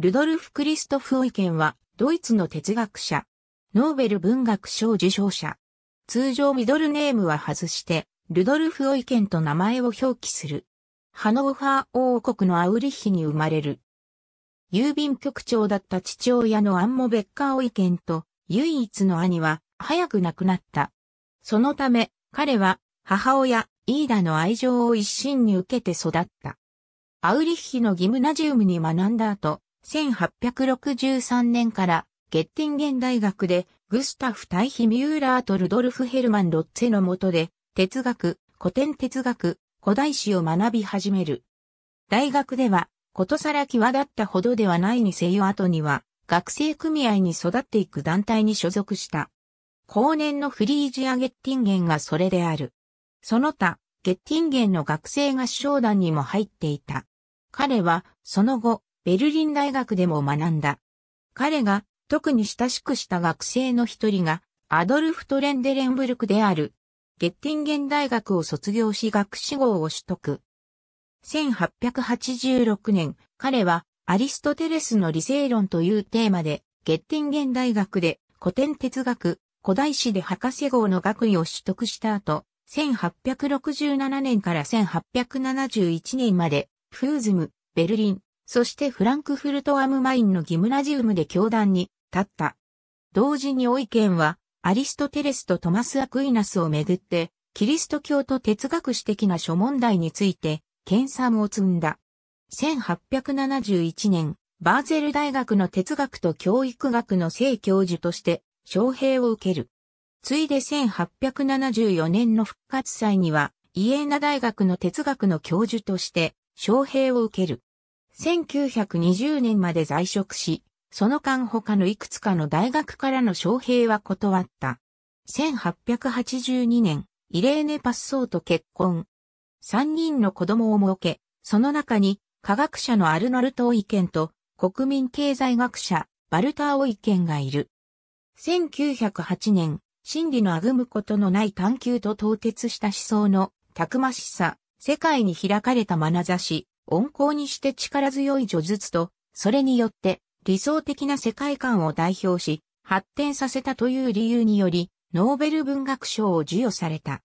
ルドルフ・クリストフ・オイケンは、ドイツの哲学者。ノーベル文学賞受賞者。通常ミドルネームは外して、ルドルフ・オイケンと名前を表記する。ハノーファー王国のアウリッヒに生まれる。郵便局長だった父親のアンモ・ベッカー・オイケンと、唯一の兄は、早く亡くなった。そのため、彼は、母親、イーダの愛情を一身に受けて育った。アウリッヒのギムナジウムに学んだ後、1863年からゲッティンゲン大学でグスタフ・タイヒ・ミューラーとルドルフ・ヘルマン・ロッツェの下で哲学、古典哲学、古代史を学び始める。大学ではことさら際立ったほどではないにせよ後には学生組合に育っていく団体に所属した。後年のフリージア・ゲッティンゲンがそれである。その他、ゲッティンゲンの学生合唱団にも入っていた。彼は、その後、ベルリン大学でも学んだ。彼が特に親しくした学生の一人がアドルフ・トレンデレンブルクである。ゲッティンゲン大学を卒業し学士号を取得。1886年、彼はアリストテレスの理性論というテーマで、ゲッティンゲン大学で古典哲学、古代史で博士号の学位を取得した後、1867年から1871年まで、フーズム、ベルリン、そしてフランクフルトアムマインのギムラジウムで教団に立った。同時にオイケンは、アリストテレスとトマス・アクイナスをめぐって、キリスト教と哲学史的な諸問題について、研鑽を積んだ。1871年、バーゼル大学の哲学と教育学の正教授として、招聘を受ける。ついで1874年の復活祭には、イエーナ大学の哲学の教授として、招聘を受ける。1920年まで在職し、その間他のいくつかの大学からの招聘は断った。1882年、イレーネ・パッソーと結婚。3人の子供を設け、その中に科学者のアルノルト・オイケンと国民経済学者、バルター・オイケンがいる。1908年、真理のあぐむことのない探求と凍結した思想のたくましさ、世界に開かれた眼差し、温厚にして力強い叙述と、それによって理想的な世界観を代表し、発展させたという理由により、ノーベル文学賞を授与された。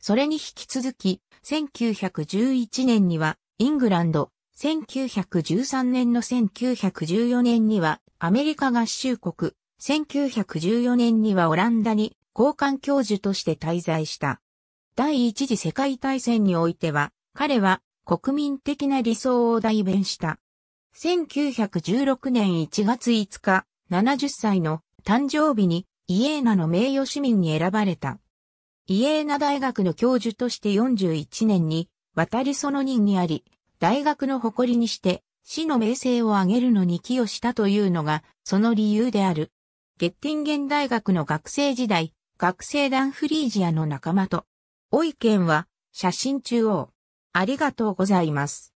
それに引き続き、1911年にはイングランド、1913年の1914年にはアメリカ合衆国、1914年にはオランダに交換教授として滞在した。第一次世界大戦においては、彼は国民的な理想を代弁した。1916年1月5日、70歳の誕生日にイエーナの名誉市民に選ばれた。イエーナ大学の教授として41年に渡りその任にあり、大学の誇りにして死の名声を上げるのに寄与したというのがその理由である。ゲッティンゲン大学の学生時代、学生団フリージアの仲間と、オイケンは写真中央、ありがとうございます。